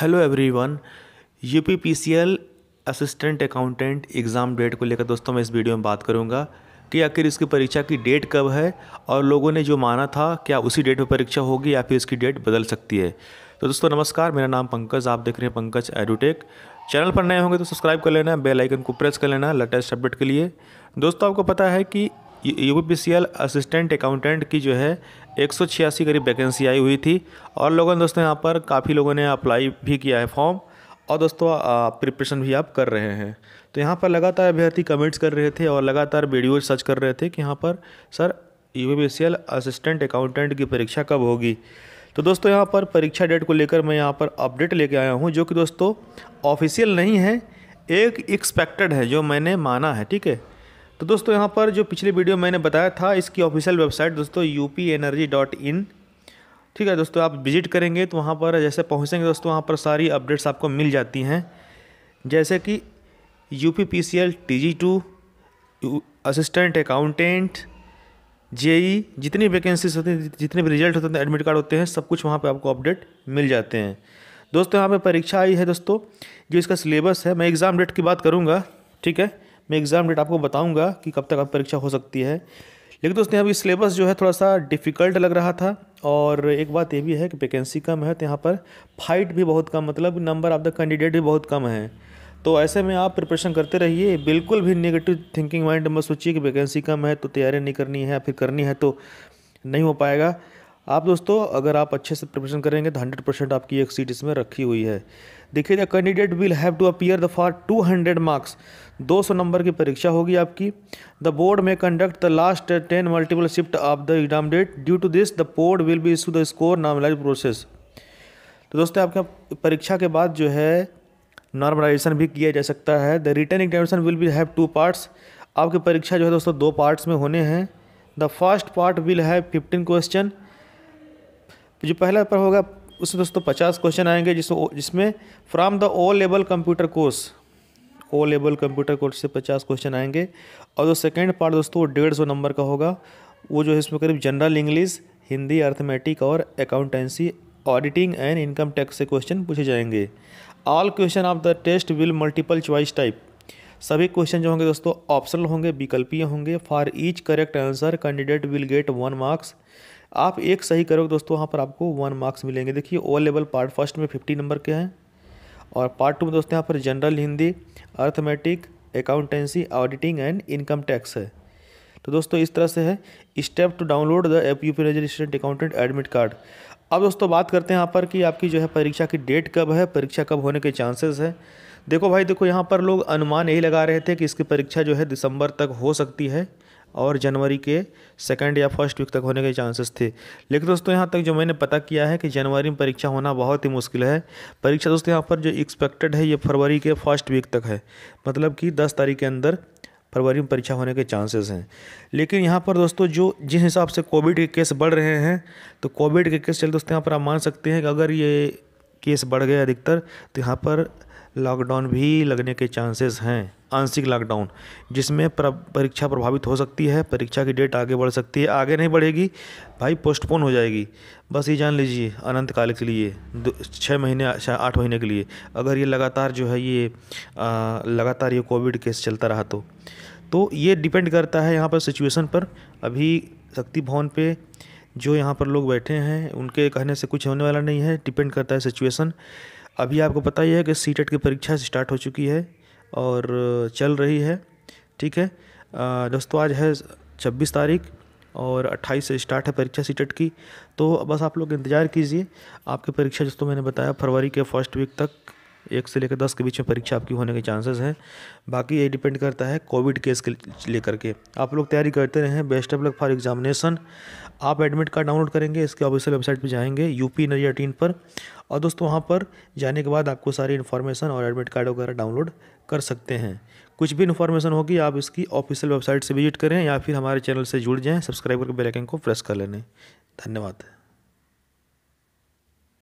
hello everyone UPPCL assistant accountant exam date को लेकर दोस्तों मैं इस वीडियो में बात करूंगा कि आखिर इसकी परीक्षा की डेट कब है और लोगों ने जो माना था क्या उसी डेट पर परीक्षा होगी या फिर इसकी डेट बदल सकती है तो दोस्तों नमस्कार मेरा नाम पंकज आप देख रहे हैं पंकज एडोटेक चैनल पर नए होंगे तो सब्सक्राइब कर लेना बेल आइकन को प्रेस कर लेना लेटेस्ट अपडेट के लिए दोस्तों आपको पता है कि U P C L assistant accountant की जो है एक सौ छियासी करीब वैकेंसी आई हुई थी और लोगों ने दोस्तों यहाँ पर काफ़ी लोगों ने अप्लाई भी किया है फॉर्म और दोस्तों प्रिपरेशन भी आप कर रहे हैं तो यहाँ पर लगातार अभ्यर्थी कमेंट्स कर रहे थे और लगातार वीडियो सर्च कर रहे थे कि यहाँ पर sir U P C L assistant accountant की परीक्षा कब होगी तो दोस्तों यहाँ पर परीक्षा डेट को लेकर मैं यहाँ पर अपडेट लेके आया हूँ जो कि दोस्तों ऑफिशियल नहीं है एक एक्सपेक्टेड है जो मैंने माना है ठीक है तो दोस्तों यहाँ पर जो पिछले वीडियो मैंने बताया था इसकी ऑफिशियल वेबसाइट दोस्तों यू ठीक है दोस्तों आप विजिट करेंगे तो वहाँ पर जैसे पहुँचेंगे दोस्तों वहाँ पर सारी अपडेट्स आपको मिल जाती हैं जैसे कि U P P C L T G two assistant accountant J E जितनी वैकेंसीज होती हैं जितने भी रिजल्ट होते हैं एडमिट कार्ड होते हैं सब कुछ वहाँ पे आपको अपडेट मिल जाते हैं दोस्तों यहाँ पे परीक्षा आई है दोस्तों जो इसका सिलेबस है मैं एग्ज़ाम डेट की बात करूँगा ठीक है मैं एग्ज़ाम डेट आपको बताऊँगा कि कब तक आप परीक्षा हो सकती है लेकिन दोस्तों अभी सिलेबस जो है थोड़ा सा डिफ़िकल्ट लग रहा था और एक बात ये भी है कि वैकेंसी कम है तो यहाँ पर फाइट भी बहुत कम मतलब नंबर ऑफ़ द कैंडिडेट भी बहुत कम है तो ऐसे में आप प्रिपरेशन करते रहिए बिल्कुल भी नेगेटिव थिंकिंग माइंड मत सोचिए कि वैकेंसी कम है तो तैयारी नहीं करनी है या फिर करनी है तो नहीं हो पाएगा आप दोस्तों अगर आप अच्छे से प्रिपरेशन करेंगे तो हंड्रेड परसेंट आपकी एक सीट इसमें रखी हुई है देखिए the candidate will have to appear the for 200 marks 200 नंबर की परीक्षा होगी आपकी द बोर्ड में conduct the last ten multiple shift of the exam date due to this the board will be issue the score normalize process तो दोस्तों आपके परीक्षा के बाद जो है नॉर्मलाइजेशन भी किया जा सकता है the written examination will be have two parts आपकी परीक्षा जो है दोस्तों दो पार्ट्स में होने हैं the first part will have fifteen question जो पहला पर होगा उसमें दोस्तों पचास क्वेश्चन आएंगे जिस जिसमें from the O level computer course O level computer course से पचास क्वेश्चन आएंगे और जो सेकेंड पार्ट दोस्तों वो डेढ़ सौ नंबर का होगा वो जो है इसमें करीब जनरल इंग्लिश हिंदी अर्थमेटिक और accountancy auditing and income tax से क्वेश्चन पूछे जाएंगे all question of the test will multiple choice type सभी क्वेश्चन जो होंगे दोस्तों ऑप्शनल होंगे विकल्पीय होंगे for each correct answer candidate will get one marks आप एक सही करोगे दोस्तों वहाँ पर आपको वन मार्क्स मिलेंगे देखिए ओ लेवल पार्ट फर्स्ट में फिफ्टी नंबर के हैं और पार्ट टू में दोस्तों यहाँ पर general Hindi arithmetic accountancy auditing and income tax है तो दोस्तों इस तरह से है step to download the app U P assistant accountant admit card अब दोस्तों बात करते हैं यहाँ पर कि आपकी जो है परीक्षा की डेट कब है परीक्षा कब होने के चांसेस है देखो भाई देखो यहाँ पर लोग अनुमान यही लगा रहे थे कि इसकी परीक्षा जो है दिसंबर तक हो सकती है और जनवरी के सेकेंड या फर्स्ट वीक तक होने के चांसेस थे लेकिन दोस्तों यहाँ तक जो मैंने पता किया है कि जनवरी में परीक्षा होना बहुत ही मुश्किल है परीक्षा दोस्तों यहाँ पर जो एक्सपेक्टेड है ये फरवरी के फर्स्ट वीक तक है मतलब कि दस तारीख के अंदर फरवरी में परीक्षा होने के चांसेस हैं लेकिन यहाँ पर दोस्तों जो जिस हिसाब से कोविड के केस बढ़ रहे हैं तो कोविड के केस चल दोस्तों यहाँ पर आप मान सकते हैं कि अगर ये केस बढ़ गए अधिकतर तो यहाँ पर लॉकडाउन भी लगने के चांसेस हैं आंशिक लॉकडाउन जिसमें परीक्षा प्रभावित हो सकती है परीक्षा की डेट आगे बढ़ सकती है आगे नहीं बढ़ेगी भाई पोस्टपोन हो जाएगी बस ये जान लीजिए अनंत काल के लिए छः महीने आठ महीने के लिए अगर ये लगातार जो है ये आ, लगातार ये कोविड केस चलता रहा तो तो ये डिपेंड करता है यहाँ पर सिचुएशन पर अभी शक्ति भवन पे जो यहाँ पर लोग बैठे हैं उनके कहने से कुछ होने वाला नहीं है डिपेंड करता है सिचुएशन अभी आपको पता ही है कि सी e की परीक्षा स्टार्ट हो चुकी है और चल रही है ठीक है दोस्तों आज है छब्बीस तारीख और 28 से स्टार्ट है परीक्षा सी e की तो बस आप लोग इंतज़ार कीजिए आपकी परीक्षा जिसको मैंने बताया फरवरी के फर्स्ट वीक तक एक से लेकर दस के बीच में परीक्षा आपकी होने के चांसेस हैं बाकी ये डिपेंड करता है कोविड केस के लेकर के आप लोग तैयारी करते रहें best of luck for examination आप एडमिट कार्ड डाउनलोड करेंगे इसके ऑफिशियल वेबसाइट पर जाएंगे यू पी नरिया टीन पर और दोस्तों वहाँ पर जाने के बाद आपको सारी इन्फॉर्मेशन और एडमिट कार्ड वगैरह डाउनलोड कर सकते हैं कुछ भी इन्फॉर्मेशन होगी आप इसकी ऑफिशियल वेबसाइट से विजिट करें या फिर हमारे चैनल से जुड़ जाएँ सब्सक्राइब करके बेलाइकन को प्रेस कर लेने धन्यवाद